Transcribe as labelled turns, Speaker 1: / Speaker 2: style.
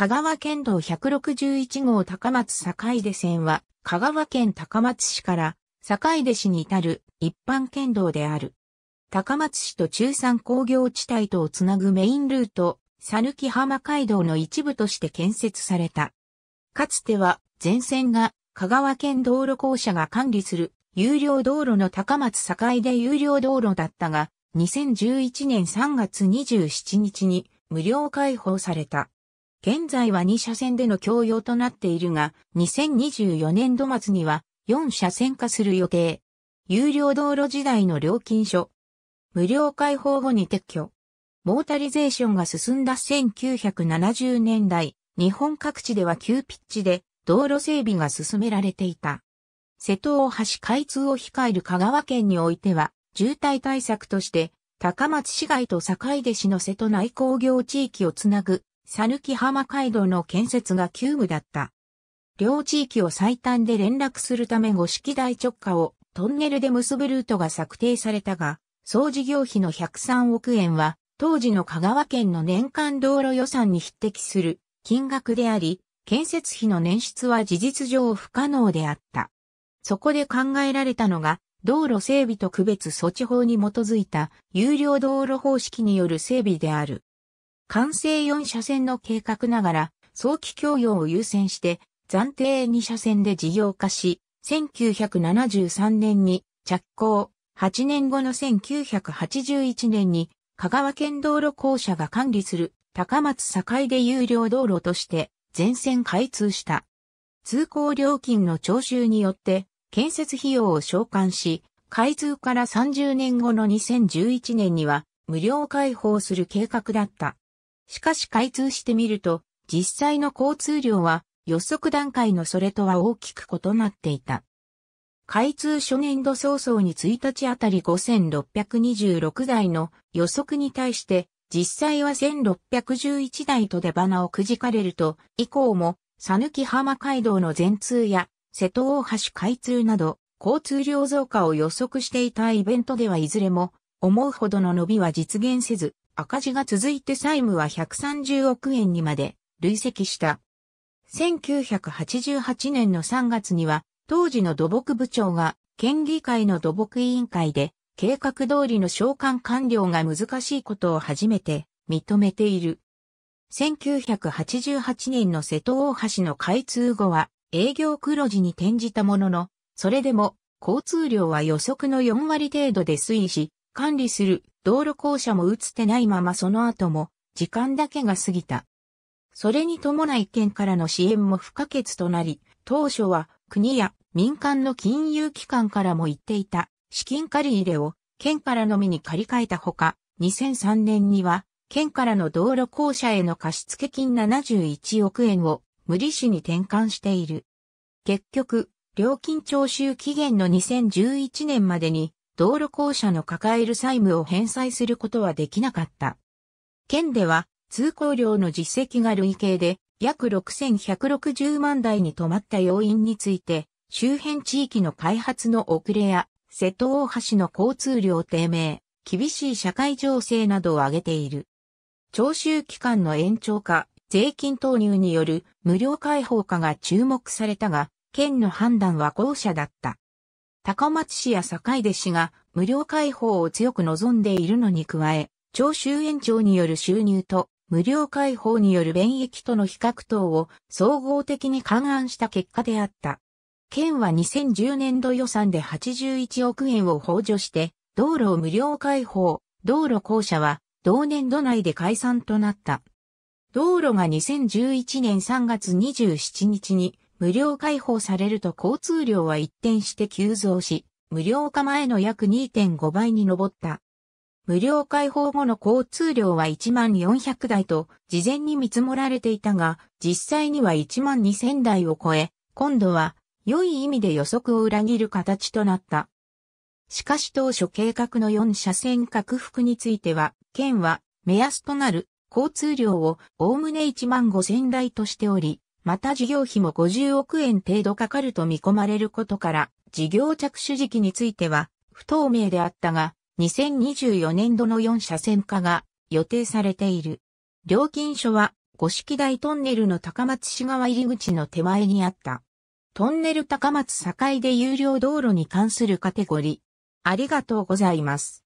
Speaker 1: 香川県道161号高松坂出線は、香川県高松市から坂出市に至る一般県道である。高松市と中山工業地帯とをつなぐメインルート、ぬき浜街道の一部として建設された。かつては、全線が香川県道路公社が管理する有料道路の高松坂出有料道路だったが、2011年3月27日に無料開放された。現在は2車線での共用となっているが、2024年度末には4車線化する予定。有料道路時代の料金所。無料開放後に撤去。モータリゼーションが進んだ1970年代、日本各地では急ピッチで道路整備が進められていた。瀬戸大橋開通を控える香川県においては、渋滞対策として、高松市街と坂出市の瀬戸内工業地域をつなぐ讃岐浜街道の建設が急務だった。両地域を最短で連絡するため五式台直下をトンネルで結ぶルートが策定されたが、総事業費の103億円は、当時の香川県の年間道路予算に匹敵する金額であり、建設費の捻出は事実上不可能であった。そこで考えられたのが、道路整備と区別措置法に基づいた有料道路方式による整備である。完成4車線の計画ながら、早期供用を優先して、暫定2車線で事業化し、1973年に着工、8年後の1981年に、香川県道路公社が管理する高松境で有料道路として全線開通した。通行料金の徴収によって建設費用を償還し、開通から30年後の2011年には無料開放する計画だった。しかし開通してみると、実際の交通量は予測段階のそれとは大きく異なっていた。開通初年度早々に1日あたり5626台の予測に対して、実際は1611台と出花をくじかれると、以降も、さぬき浜街道の全通や、瀬戸大橋開通など、交通量増加を予測していたイベントではいずれも、思うほどの伸びは実現せず、赤字が続いて債務は130億円にまで累積した。1988年の3月には、当時の土木部長が、県議会の土木委員会で、計画通りの召喚完了が難しいことを初めて認めている。1988年の瀬戸大橋の開通後は営業黒字に転じたものの、それでも交通量は予測の4割程度で推移し、管理する道路校舎も移ってないままその後も時間だけが過ぎた。それに伴い県からの支援も不可欠となり、当初は国や民間の金融機関からも言っていた資金借り入れを県からのみに借り換えたほか、2003年には県からの道路公社への貸付金71億円を無利子に転換している。結局、料金徴収期限の2011年までに道路公社の抱える債務を返済することはできなかった。県では、通行料の実績が累計で、約6160万台に止まった要因について、周辺地域の開発の遅れや、瀬戸大橋の交通量低迷、厳しい社会情勢などを挙げている。徴収期間の延長化、税金投入による無料開放化が注目されたが、県の判断は後者だった。高松市や坂出市が無料開放を強く望んでいるのに加え、徴収延長による収入と無料開放による便益との比較等を総合的に勘案した結果であった。県は2010年度予算で81億円を補助して、道路を無料開放、道路公社は同年度内で解散となった。道路が2011年3月27日に無料開放されると交通量は一転して急増し、無料化前の約2.5倍に上った。無料開放後の交通量は1万400台と事前に見積もられていたが、実際には1万2000台を超え、今度は良い意味で予測を裏切る形となった。しかし当初計画の4車線拡幅については、県は目安となる交通量を概ね1万5000台としており、また事業費も50億円程度かかると見込まれることから、事業着手時期については不透明であったが、2024年度の4車線化が予定されている。料金所は五色台トンネルの高松市側入り口の手前にあった。トンネル高松境で有料道路に関するカテゴリー。ありがとうございます。